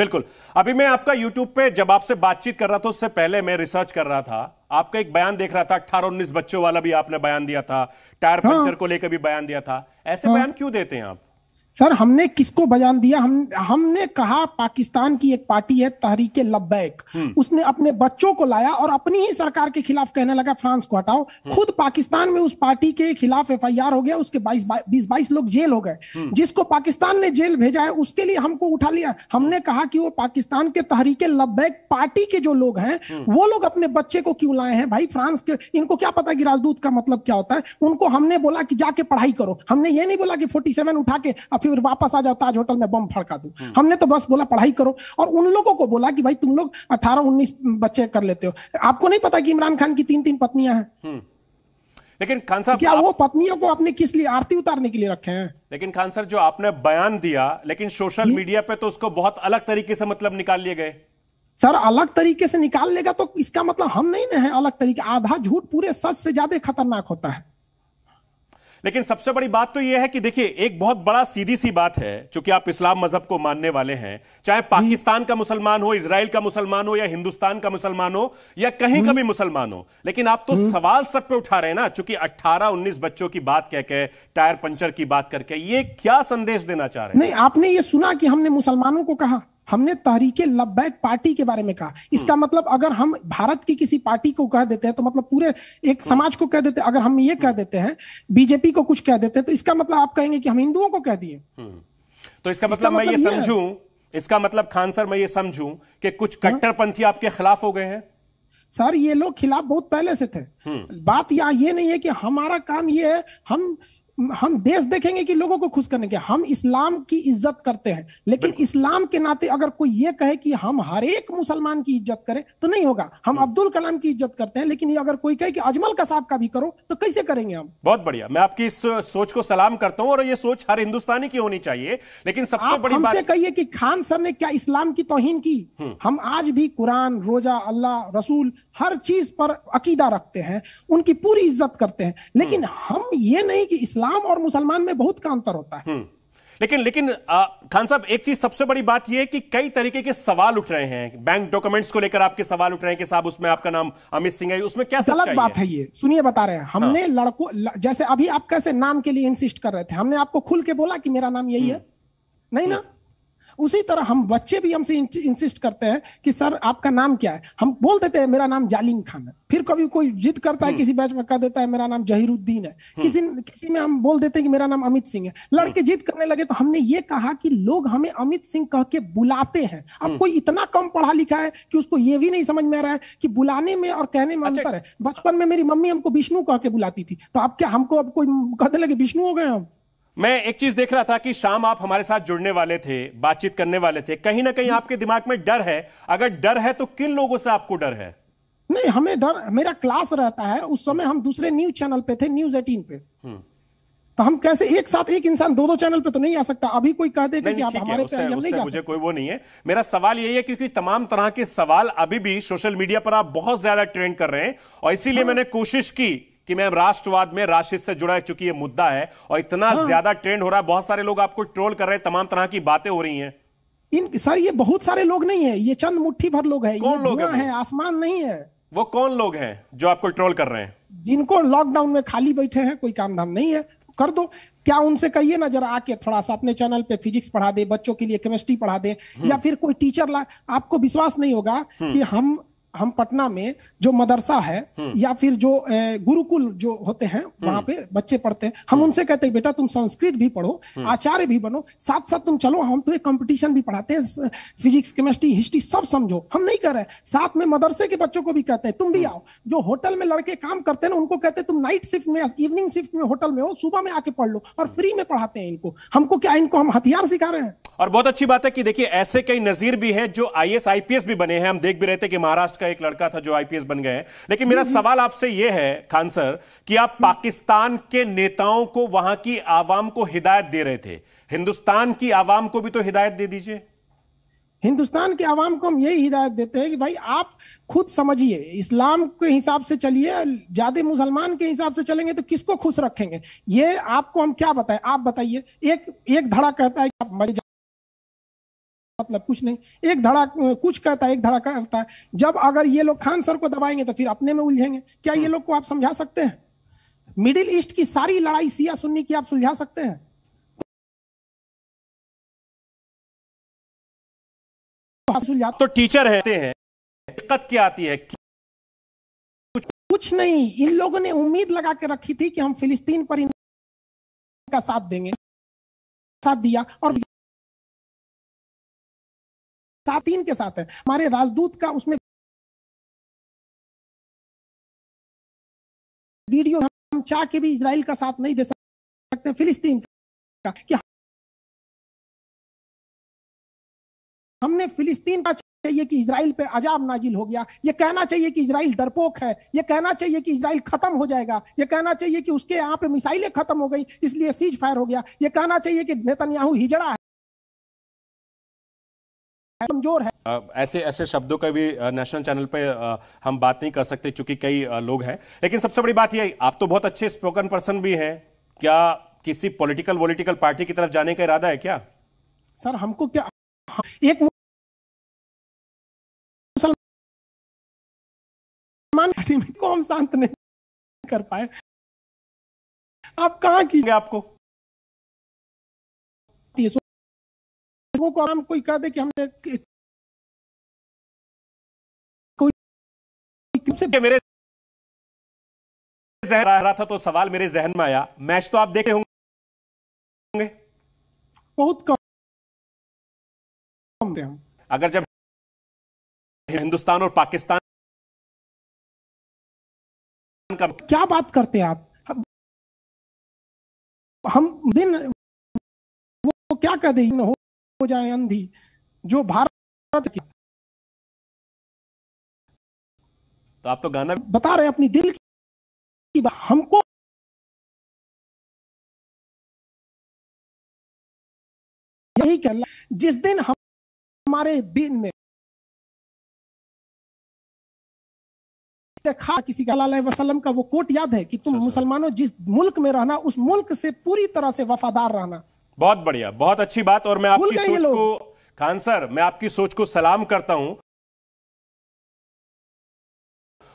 बिल्कुल अभी मैं आपका यूट्यूब पे जब आपसे बातचीत कर रहा था उससे पहले मैं रिसर्च कर रहा था आपका एक बयान देख रहा था अठारह उन्नीस बच्चों वाला भी आपने बयान दिया था टायर हाँ। पंचर को लेकर भी बयान दिया था ऐसे हाँ। बयान क्यों देते हैं आप सर हमने किसको बयान दिया हम हमने कहा पाकिस्तान की एक पार्टी है तहरीक लब्बैक हम्म। उसने अपने बच्चों को लाया और अपनी ही सरकार के खिलाफ कहने लगा फ्रांस को हटाओ हम्म। खुद पाकिस्तान में उस पार्टी के खिलाफ एफ हो गया उसके बाईस बीस बाईस लोग जेल हो गए हम्म। जिसको पाकिस्तान ने जेल भेजा है उसके लिए हमको उठा लिया हमने कहा कि वो पाकिस्तान के तहरीके लब्बैक पार्टी के जो लोग हैं वो लोग अपने बच्चे को क्यों लाए हैं भाई फ्रांस के इनको क्या पता कि राजदूत का मतलब क्या होता है उनको हमने बोला कि जाके पढ़ाई करो हमने ये नहीं बोला कि फोर्टी उठा के फिर वापस आ जाओ ताज होटल में बम फड़का दू हमने तो बस बोला पढ़ाई करो और उन लोगों को बोला कि भाई तुम लोग अठारह उन्नीस बच्चे कर लेते हो आपको नहीं पता कि इमरान खान की तीन तीन पत्नियां हैं हम्म। लेकिन खान साहब क्या आप... वो पत्नियों को अपने किस लिए आरती उतारने के लिए रखे हैं लेकिन खान सर जो आपने बयान दिया लेकिन सोशल मीडिया पे तो उसको बहुत अलग तरीके से मतलब निकाल लिए गए सर अलग तरीके से निकाल लेगा तो इसका मतलब हम नहीं ना है अलग तरीके आधा झूठ पूरे सच से ज्यादा खतरनाक होता है लेकिन सबसे बड़ी बात तो यह है कि देखिए एक बहुत बड़ा सीधी सी बात है चूंकि आप इस्लाम मजहब को मानने वाले हैं चाहे पाकिस्तान का मुसलमान हो इसराइल का मुसलमान हो या हिंदुस्तान का मुसलमान हो या कहीं का भी मुसलमान हो लेकिन आप तो सवाल सब पे उठा रहे हैं ना चूंकि 18 19 बच्चों की बात कहकर टायर पंचर की बात करके ये क्या संदेश देना चाह रहे हैं नहीं आपने ये सुना कि हमने मुसलमानों को कहा हमने तहरीके लब्बैक पार्टी के बारे में कहा इसका हम्म। मतलब अगर हम भारत की किसी पार्टी को कह देते हैं तो मतलब पूरे एक हम्म। समाज को कह देते हैं अगर हम ये कह देते हैं बीजेपी को कुछ कह देते हैं तो इसका मतलब आप कहेंगे कि हम हिंदुओं को कह दिए हम्म। तो इसका मतलब मैं मतलब ये समझूं इसका मतलब खान सर मैं ये समझूं कि कुछ हाँ। कट्टरपंथी आपके खिलाफ हो गए हैं सर ये लोग खिलाफ बहुत पहले से थे बात यहाँ ये नहीं है कि हमारा काम ये है हम हम देश देखेंगे कि लोगों को खुश करने के हम इस्लाम की इज्जत करते हैं लेकिन इस्लाम के नाते अगर कोई ये कहे कि हम हर एक मुसलमान की इज्जत करें तो नहीं होगा हम अब्दुल कलाम की इज्जत करते हैं लेकिन अगर कोई कहे कि अजमल का साहब का भी करो तो कैसे करेंगे हम बहुत बढ़िया मैं आपकी इस सोच को सलाम करता हूँ और ये सोच हर हिंदुस्तानी की होनी चाहिए लेकिन सबसे बड़ी हमसे कहिए कि खान सर ने क्या इस्लाम की तोहिन की हम्म। हम आज भी कुरान रोजा अल्लाह रसूल हर चीज पर अकीदा रखते हैं उनकी पूरी इज्जत करते हैं लेकिन हम्म। हम ये नहीं कि इस्लाम और मुसलमान में बहुत का अंतर होता है हम्म। लेकिन लेकिन आ, खान साहब एक चीज सबसे बड़ी बात यह है कि कई तरीके के सवाल उठ रहे हैं बैंक डॉक्यूमेंट्स को लेकर आपके सवाल उठ रहे हैं कि साहब उसमें आपका नाम अमित सिंह है उसमें क्या गलत बात है ये सुनिए बता रहे हैं हाँ। हमने हाँ। लड़कों ल, जैसे अभी आप कैसे नाम के लिए इंसिस्ट कर रहे थे हमने आपको खुल के बोला कि मेरा नाम यही है हम्म। नहीं ना उसी तरह हम बच्चे भी हमसे इंसिस्ट करते हैं कि सर आपका नाम क्या है हम बोल देते हैं मेरा नाम जालिम खान है फिर कभी कोई जिद करता है हम्म। किसी बैच में कह देता है मेरा नाम जहीरुद्दीन है हम्म। किसी किसी में हम बोल देते हैं कि मेरा नाम अमित सिंह है लड़के हम्म। जिद करने लगे तो हमने ये कहा कि लोग हमें अमित सिंह कह के बुलाते हैं अब कोई इतना कम पढ़ा लिखा है कि उसको ये भी नहीं समझ में आ रहा है कि बुलाने में और कहने में अच्छा। अंतर है बचपन में मेरी मम्मी हमको विष्णु कह के बुलाती थी तो आप क्या हमको अब कोई कहने लगे विष्णु हो गए हम मैं एक चीज देख रहा था कि शाम आप हमारे साथ जुड़ने वाले थे बातचीत करने वाले थे कहीं ना कहीं आपके दिमाग में डर है अगर डर है तो किन लोगों से आपको डर है नहीं हमें डर मेरा क्लास रहता है उस समय हम दूसरे न्यूज चैनल पे थे न्यूज एटीन पे हम्म। तो हम कैसे एक साथ एक इंसान दो दो चैनल पे तो नहीं आ सकता अभी कोई कह दे कि आप हमारे पे नहीं जा मुझे कोई वो नहीं है मेरा सवाल यही है क्योंकि तमाम तरह के सवाल अभी भी सोशल मीडिया पर आप बहुत ज्यादा ट्रेंड कर रहे हैं और इसीलिए हाँ। मैंने कोशिश की कि मैम राष्ट्रवाद में राशिद से जुड़ा चूंकि ये मुद्दा है और इतना हाँ। ज्यादा ट्रेंड हो रहा है बहुत सारे लोग आपको ट्रोल कर रहे हैं तमाम तरह की बातें हो रही हैं इन सर ये बहुत सारे लोग नहीं है ये चंद मुट्ठी भर लोग है कौन लोग है आसमान नहीं है वो कौन लोग हैं जो आपको ट्रोल कर रहे हैं जिनको लॉकडाउन में खाली बैठे हैं कोई काम धाम नहीं है कर दो क्या उनसे कहिए ना जरा आके थोड़ा सा अपने चैनल पे फिजिक्स पढ़ा दे बच्चों के लिए केमिस्ट्री पढ़ा दे हम्म। या फिर कोई टीचर ला आपको विश्वास नहीं होगा हम्म। कि हम हम पटना में जो मदरसा है हम्म। या फिर जो गुरुकुल जो होते हैं हम्म। वहां पे बच्चे पढ़ते हैं हम उनसे कहते हैं बेटा तुम संस्कृत भी पढ़ो हम्म। आचार्य भी बनो साथ साथ तुम चलो हम तुम्हें कंपटीशन भी पढ़ाते हैं फिजिक्स केमिस्ट्री हिस्ट्री सब समझो हम नहीं कर रहे साथ में मदरसे के बच्चों को भी कहते हैं तुम भी आओ जो होटल में लड़के काम करते हैं ना उनको कहते हैं तुम नाइट शिफ्ट में इवनिंग शिफ्ट में होटल में हो सुबह में आके पढ़ लो और फ्री में पढ़ाते हैं इनको हमको क्या इनको हम हथियार सिखा रहे हैं और बहुत अच्छी बात है कि देखिए ऐसे कई नजीर भी हैं जो आई एस आईपीएस भी बने हैं हम देख भी रहे थे कि महाराष्ट्र का एक लड़का था जो आईपीएस बन गए लेकिन मेरा सवाल आपसे यह है खान सर कि आप पाकिस्तान के नेताओं को वहां की आवाम को हिदायत दे रहे थे हिंदुस्तान की आवाम को भी तो हिदायत दे दीजिए हिंदुस्तान के आवाम को हम यही हिदायत देते हैं कि भाई आप खुद समझिए इस्लाम के हिसाब से चलिए ज्यादा मुसलमान के हिसाब से चलेंगे तो किसको खुश रखेंगे ये आपको हम क्या बताएं आप बताइए एक एक धड़ा कहता है कि आप मजे मतलब कुछ नहीं एक धड़ा कुछ करता है एक धड़ा करता है जब अगर ये लोग खान सर को दबाएंगे तो फिर अपने में उलझेंगे क्या ये हम्म। लोग को आप समझा सकते हैं मिडिल ईस्ट की सारी लड़ाई सिया सुन्नी की आप सुलझा सकते हैं तो टीचर रहते हैं दिक्कत क्या आती है कुछ नहीं इन लोगों ने उम्मीद लगा के रखी थी कि हम फिलिस्तीन पर इनका साथ देंगे साथ दिया और सातीन के साथ है हमारे राजदूत का उसमें वीडियो हम चाह के भी इसराइल का साथ नहीं दे सकते फिलिस्तीन का कि हमने फिलिस्तीन का चाहिए कि इसराइल पे अजाब नाजिल हो गया ये कहना चाहिए कि इसराइल डरपोक है ये कहना चाहिए कि इसराइल खत्म हो जाएगा ये कहना चाहिए कि उसके यहाँ पे मिसाइलें खत्म हो गई इसलिए सीज फायर हो गया ये कहना चाहिए कि नेतन्याहू हिजड़ा है कमजोर है ऐसे ऐसे शब्दों का भी नेशनल चैनल पे हम बात नहीं कर सकते चूंकि कई लोग हैं लेकिन सबसे बड़ी बात यह आप तो बहुत अच्छे स्पोकन पर्सन भी हैं क्या किसी पॉलिटिकल वोलिटिकल पार्टी की तरफ जाने का इरादा है क्या सर हमको क्या हाँ, एक मुसलमान को हम शांत नहीं कर पाए आप कहा की आपको लोगों को हम कोई कह दे कि हमने कोई मेरे जहन आ रहा था तो सवाल मेरे जहन में आया मैच तो आप देखे होंगे बहुत कम कम अगर जब हिंदुस्तान और पाकिस्तान का क्या बात करते हैं आप हम दिन वो क्या कह दे हो हो जाए अंधी जो भारत की तो आप तो गाना बता रहे अपनी दिल की हमको यही कहना जिस दिन हम हमारे दिन में खा किसी का वसलम का वो कोट याद है कि तुम मुसलमानों जिस मुल्क में रहना उस मुल्क से पूरी तरह से वफादार रहना बहुत बढ़िया बहुत अच्छी बात और मैं आपकी सोच को खान सर मैं आपकी सोच को सलाम करता हूं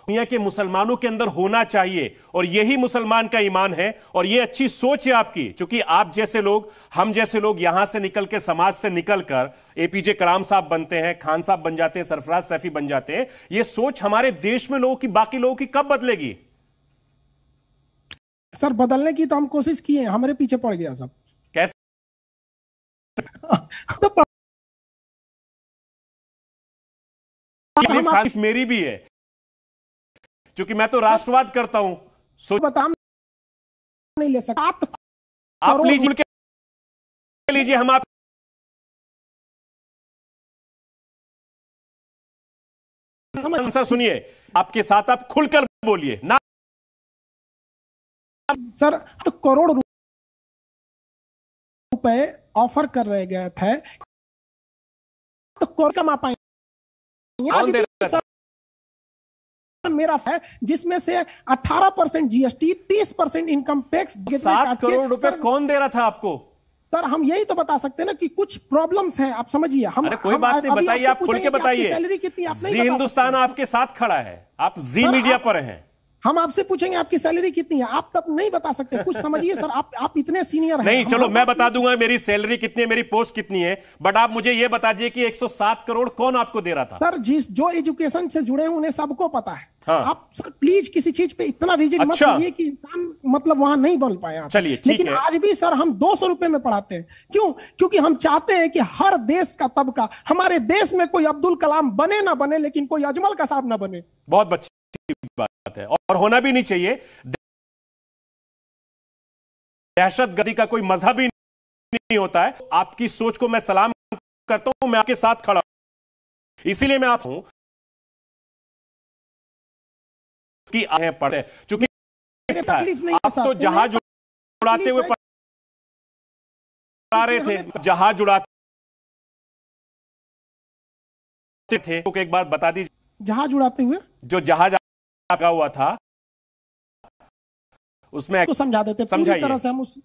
दुनिया के मुसलमानों के अंदर होना चाहिए और यही मुसलमान का ईमान है और यह अच्छी सोच है आपकी क्योंकि आप जैसे लोग हम जैसे लोग यहां से निकल के समाज से निकल कर एपीजे कलाम साहब बनते हैं खान साहब बन जाते हैं सरफराज सैफी बन जाते हैं यह सोच हमारे देश में लोगों की बाकी लोगों की कब बदलेगी सर बदलने की तो हम कोशिश किए हमारे पीछे पड़ गया सब मेरी भी है क्योंकि मैं तो राष्ट्रवाद करता हूं सोच बता नहीं ले सकता आप तो लीजिए लीजिए हम आप आंसर सुनिए आपके साथ आप खुलकर बोलिए ना सर तो करोड़ रुपए ऑफर कर रहे गए थे तो कौन कमा पाएंगे मेरा है जिसमें से 18 percent GST 30 percent income tax सात करोड़ रुपए कौन दे रहा था आपको सर हम यही तो बता सकते हैं ना कि कुछ प्रॉब्लम्स हैं आप समझिए हम अरे कोई हम, बात नहीं बताइए आप खुल के बताइए सैलरी कितनी आप हिंदुस्तान आपके साथ खड़ा है आप जी मीडिया पर हैं हम आपसे पूछेंगे आपकी सैलरी कितनी है आप तब नहीं बता सकते कुछ समझिए सर आप आप इतने सीनियर हैं नहीं चलो मैं बता दूंगा मेरी सैलरी कितनी है मेरी पोस्ट कितनी है बट आप मुझे ये बता दिए कि 107 करोड़ कौन आपको दे रहा था सर जिस जो एजुकेशन से जुड़े हैं उन्हें सबको पता है हाँ। आप सर प्लीज किसी चीज पे इतना रिजिड अच्छा। मत कि इंसान मतलब वहां नहीं बन पाए चलिए लेकिन है। आज भी सर हम दो सौ रुपए में पढ़ाते हैं क्यों क्योंकि हम चाहते हैं कि हर देश का तबका हमारे देश में कोई अब्दुल कलाम बने ना बने लेकिन कोई अजमल का साहब ना बने बहुत बच्चे बात है और होना भी नहीं चाहिए दहशत गर्दी का कोई मजहब ही नहीं होता है आपकी सोच को मैं सलाम करता हूं मैं आपके साथ खड़ा हूं इसीलिए मैं आप हूं कि आए पढ़े चूंकि आप तो जहाज उड़ाते हुए पढ़ा रहे थे जहाज उड़ाते थे तो एक बात बता दीजिए जहाज उड़ाते हुए जो जहाज लगा हुआ था उसमें तो समझा देते पूरी तरह से हम उस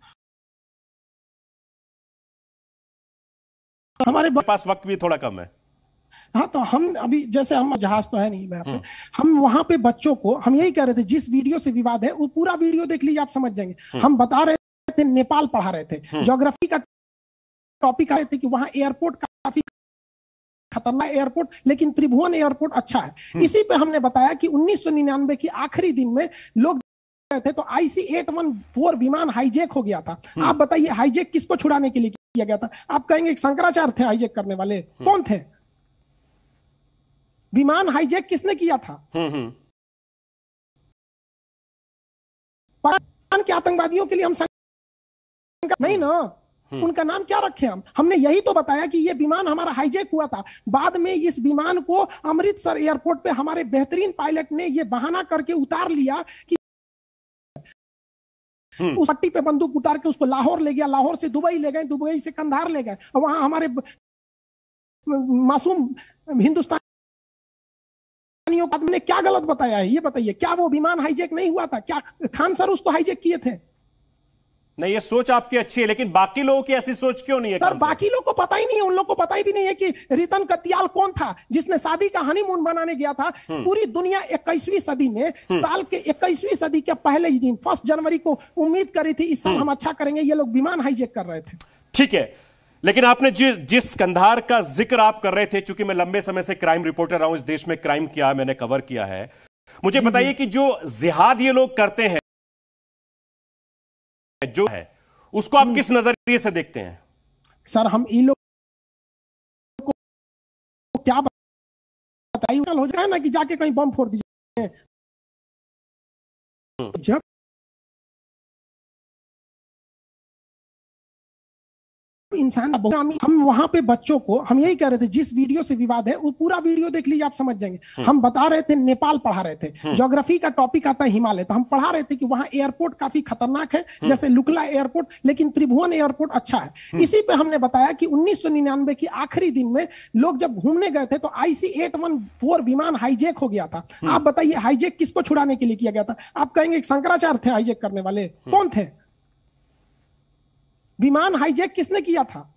हमारे पास वक्त भी थोड़ा कम है हाँ तो हम अभी जैसे हम जहाज तो है नहीं मैं हम्म। हम वहां पे बच्चों को हम यही कह रहे थे जिस वीडियो से विवाद है वो पूरा वीडियो देख लीजिए आप समझ जाएंगे हम्म। हम बता रहे थे नेपाल पढ़ा रहे थे ज्योग्राफी हम्म। का टॉपिक आ रहे थे कि वहां एयरपोर्ट का खतरनाक एयरपोर्ट लेकिन त्रिभुवन एयरपोर्ट अच्छा है हम्म। इसी पे हमने बताया कि 1999 की आखिरी दिन में लोग थे तो आईसी एट वन फोर विमान हाईजेक हो गया था हम्म। आप बताइए हाईजेक किसको छुड़ाने के लिए किया गया था आप कहेंगे शंकराचार्य थे हाईजेक करने वाले हम्म। कौन थे विमान हाईजेक किसने किया था पाकिस्तान के आतंकवादियों के लिए हम नहीं ना हम्म। उनका नाम क्या रखे हम हमने यही तो बताया कि ये विमान हमारा हाईजेक हुआ था बाद में इस विमान को अमृतसर एयरपोर्ट पे हमारे बेहतरीन पायलट ने ये बहाना करके उतार लिया कि हम्म। उस पट्टी पे बंदूक उतार के उसको लाहौर ले गया लाहौर से दुबई ले गए दुबई से कंधार ले गए वहां हमारे मासूम हिंदुस्तान ने क्या गलत बताया है ये बताइए क्या वो विमान हाईजेक नहीं हुआ था क्या खान सर उसको हाईजेक किए थे नहीं ये सोच आपकी अच्छी है लेकिन बाकी लोगों की ऐसी सोच क्यों नहीं है सर बाकी लोग को पता ही नहीं है उन लोग को पता ही भी नहीं है कि रितन कतियाल कौन था जिसने शादी का हनीमून बनाने गया था हम्म। पूरी दुनिया इक्कीसवीं सदी में हम्म। साल के इक्कीसवीं सदी के पहले ही दिन फर्स्ट जनवरी को उम्मीद करी थी इस साल हम्म। हम अच्छा करेंगे ये लोग विमान हाईजेक कर रहे थे ठीक है लेकिन आपने जिस जिस कंधार का जिक्र आप कर रहे थे चूंकि मैं लंबे समय से क्राइम रिपोर्टर रहा हूं इस देश में क्राइम किया मैंने कवर किया है मुझे बताइए कि जो जिहाद ये लोग करते हैं जो है उसको आप हम्म। किस नजरिए से देखते हैं सर हम इन लोग को क्या बताइए हो जाए ना कि जाके कहीं बम फोड़ दीजिए हम्म। जब इंसान हम वहां पे बच्चों को हम यही कह रहे थे जिस वीडियो से विवाद है वो पूरा वीडियो देख लीजिए आप समझ जाएंगे हम्म। हम बता रहे थे नेपाल पढ़ा रहे थे हम्म। ज्योग्राफी का टॉपिक आता है हिमालय तो हम पढ़ा रहे थे कि वहां एयरपोर्ट काफी खतरनाक है हम्म। जैसे लुकला एयरपोर्ट लेकिन त्रिभुवन एयरपोर्ट अच्छा है इसी पे हमने बताया कि उन्नीस के आखिरी दिन में लोग जब घूमने गए थे तो आईसी एट विमान हाईजेक हो गया था आप बताइए हाईजेक किसको छुड़ाने के लिए किया गया था आप कहेंगे शंकराचार्य थे हाईजेक करने वाले कौन थे विमान हाईजैक किसने किया था